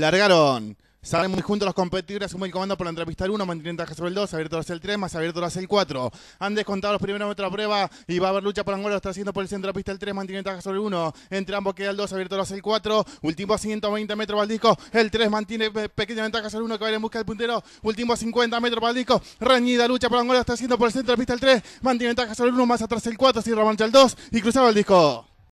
Largaron. Salen muy juntos los competidores, Sumo el comando por la entrevistar 1, mantiene ventaja sobre el 2, abierto hacia el 3, más abierto hacia el 4. Han descontado los primeros metros de prueba y va a haber lucha por Angola, está haciendo por el centro de pista el 3, mantiene ventaja sobre el 1. Entre ambos queda el 2, abierto hacia el 4. Último 120 metros para el disco, el 3 mantiene pequeña ventaja sobre el 1 que va a ir en busca del puntero. Último 50 metros para el disco, reñida lucha por Angola, está haciendo por el centro de pista el 3, mantiene ventaja sobre el 1, más atrás el 4, cierra mancha el 2 y cruzaba el disco.